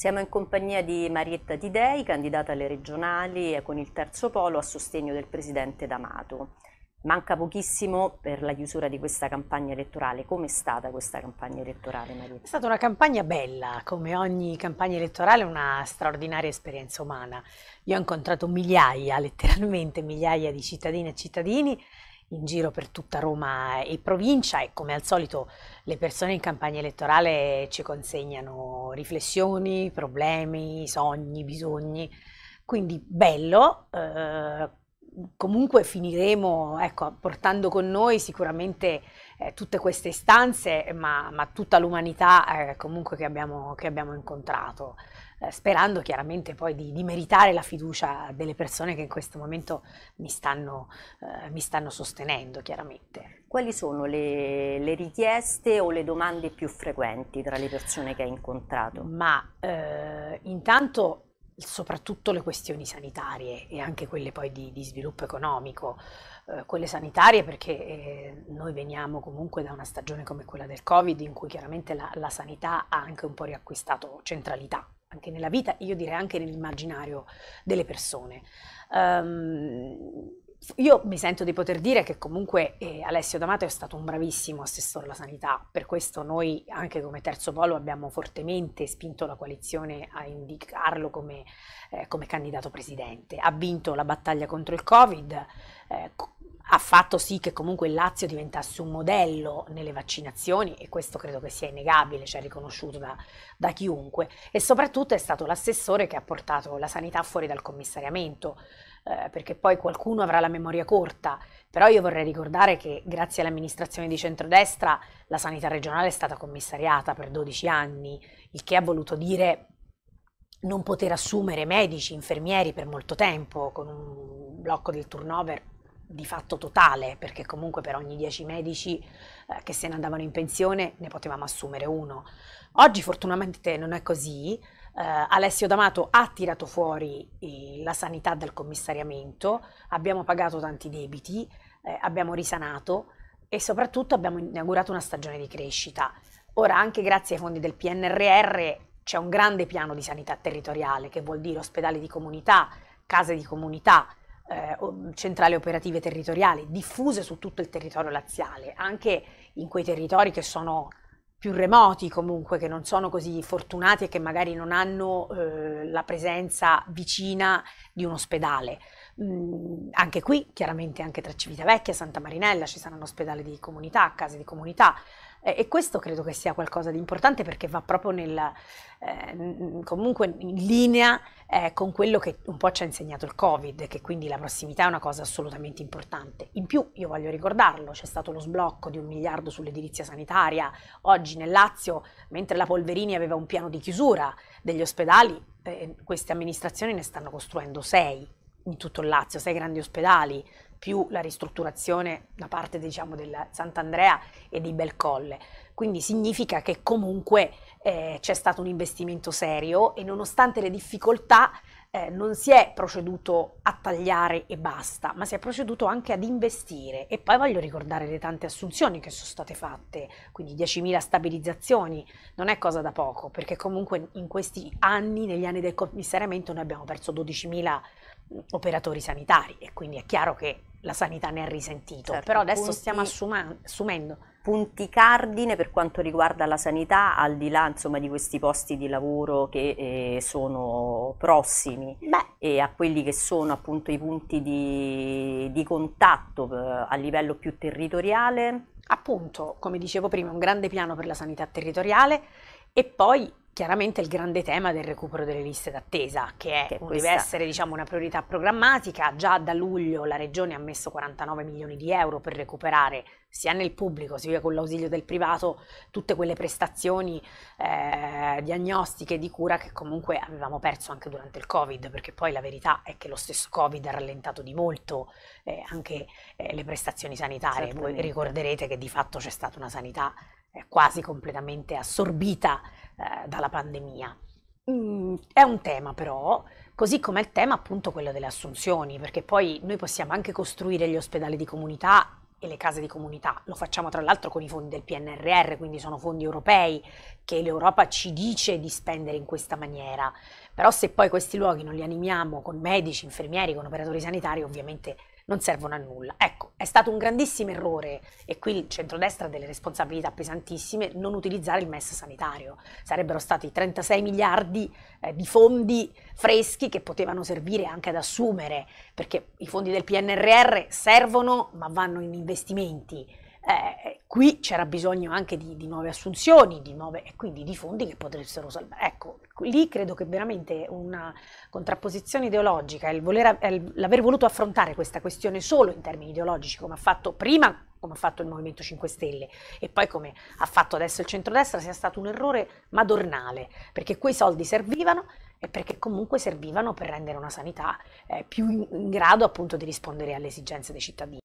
Siamo in compagnia di Marietta Tidei, candidata alle regionali e con il terzo polo a sostegno del presidente D'Amato. Manca pochissimo per la chiusura di questa campagna elettorale. Com'è stata questa campagna elettorale, Marietta? È stata una campagna bella, come ogni campagna elettorale, una straordinaria esperienza umana. Io ho incontrato migliaia, letteralmente migliaia di cittadine e cittadini in giro per tutta Roma e provincia e come al solito le persone in campagna elettorale ci consegnano riflessioni, problemi, sogni, bisogni. Quindi bello, eh, comunque finiremo ecco, portando con noi sicuramente eh, tutte queste istanze, ma, ma tutta l'umanità eh, comunque che abbiamo, che abbiamo incontrato. Eh, sperando chiaramente poi di, di, meritare la fiducia delle persone che in questo momento mi stanno, eh, mi stanno sostenendo chiaramente. Quali sono le, le, richieste o le domande più frequenti tra le persone che hai incontrato? Ma eh, intanto soprattutto le questioni sanitarie e anche quelle poi di, di sviluppo economico, eh, quelle sanitarie perché eh, noi veniamo comunque da una stagione come quella del Covid in cui chiaramente la, la sanità ha anche un po' riacquistato centralità anche nella vita, io direi anche nell'immaginario delle persone. Um, io mi sento di poter dire che comunque eh, Alessio D'Amato è stato un bravissimo assessore alla sanità, per questo noi anche come Terzo Polo abbiamo fortemente spinto la coalizione a indicarlo come, eh, come candidato presidente. Ha vinto la battaglia contro il Covid, eh, ha fatto sì che comunque il Lazio diventasse un modello nelle vaccinazioni e questo credo che sia innegabile, cioè riconosciuto da, da chiunque e soprattutto è stato l'assessore che ha portato la sanità fuori dal commissariamento eh, perché poi qualcuno avrà la memoria corta, però io vorrei ricordare che grazie all'amministrazione di centrodestra la sanità regionale è stata commissariata per 12 anni, il che ha voluto dire non poter assumere medici, infermieri per molto tempo con un blocco del turnover di fatto totale, perché comunque per ogni 10 medici eh, che se ne andavano in pensione ne potevamo assumere uno. Oggi fortunatamente non è così. Eh, Alessio D'Amato ha tirato fuori eh, la sanità dal commissariamento, abbiamo pagato tanti debiti, eh, abbiamo risanato e soprattutto abbiamo inaugurato una stagione di crescita. Ora anche grazie ai fondi del PNRR c'è un grande piano di sanità territoriale che vuol dire ospedali di comunità, case di comunità, eh, centrali operative territoriali diffuse su tutto il territorio laziale, anche in quei territori che sono più remoti comunque, che non sono così fortunati e che magari non hanno eh, la presenza vicina di un ospedale. Mm, anche qui, chiaramente anche tra Civitavecchia e Santa Marinella ci saranno ospedali di comunità, case di comunità, e questo credo che sia qualcosa di importante perché va proprio nel, eh, comunque in linea eh, con quello che un po' ci ha insegnato il Covid, che quindi la prossimità è una cosa assolutamente importante. In più, io voglio ricordarlo, c'è stato lo sblocco di un miliardo sull'edilizia sanitaria. Oggi nel Lazio, mentre la Polverini aveva un piano di chiusura degli ospedali, eh, queste amministrazioni ne stanno costruendo sei in tutto il Lazio, sei grandi ospedali, più la ristrutturazione da parte diciamo, del Sant'Andrea e di Belcolle. Quindi significa che comunque eh, c'è stato un investimento serio e nonostante le difficoltà eh, non si è proceduto a tagliare e basta, ma si è proceduto anche ad investire. E poi voglio ricordare le tante assunzioni che sono state fatte, quindi 10.000 stabilizzazioni, non è cosa da poco, perché comunque in questi anni, negli anni del commissariamento, noi abbiamo perso 12.000 operatori sanitari e quindi è chiaro che la sanità ne ha risentito, certo, però adesso punti... stiamo assuma- assumendo punti cardine per quanto riguarda la sanità, al di là insomma, di questi posti di lavoro che eh, sono prossimi Beh. e a quelli che sono appunto i punti di, di contatto eh, a livello più territoriale? Appunto, come dicevo prima, un grande piano per la sanità territoriale e poi chiaramente il grande tema del recupero delle liste d'attesa, che, è, che deve essere diciamo, una priorità programmatica. Già da luglio la Regione ha messo 49 milioni di euro per recuperare sia nel pubblico sia con l'ausilio del privato tutte quelle prestazioni eh, diagnostiche di cura che comunque avevamo perso anche durante il Covid, perché poi la verità è che lo stesso Covid ha rallentato di molto eh, anche eh, le prestazioni sanitarie. Voi ricorderete che di fatto c'è stata una sanità è quasi completamente assorbita eh, dalla pandemia. Mm, è un tema però, così come è il tema appunto quello delle assunzioni, perché poi noi possiamo anche costruire gli ospedali di comunità e le case di comunità, lo facciamo tra l'altro con i fondi del PNRR, quindi sono fondi europei che l'Europa ci dice di spendere in questa maniera, però se poi questi luoghi non li animiamo con medici, infermieri, con operatori sanitari, ovviamente non servono a nulla. Ecco, è stato un grandissimo errore, e qui il centrodestra ha delle responsabilità pesantissime, non utilizzare il MES sanitario. Sarebbero stati 36 miliardi eh, di fondi freschi che potevano servire anche ad assumere, perché i fondi del PNRR servono ma vanno in investimenti eh, qui c'era bisogno anche di, di nuove assunzioni di nuove, e quindi di fondi che potessero salvare. Ecco, lì credo che veramente una contrapposizione ideologica, il voler, il, l'aver voluto affrontare questa questione solo in termini ideologici, come ha fatto prima, come ha fatto il Movimento 5 Stelle e poi come ha fatto adesso il centrodestra, sia stato un errore madornale, perché quei soldi servivano e perché comunque servivano per rendere una sanità eh, più in, in grado appunto di rispondere alle esigenze dei cittadini.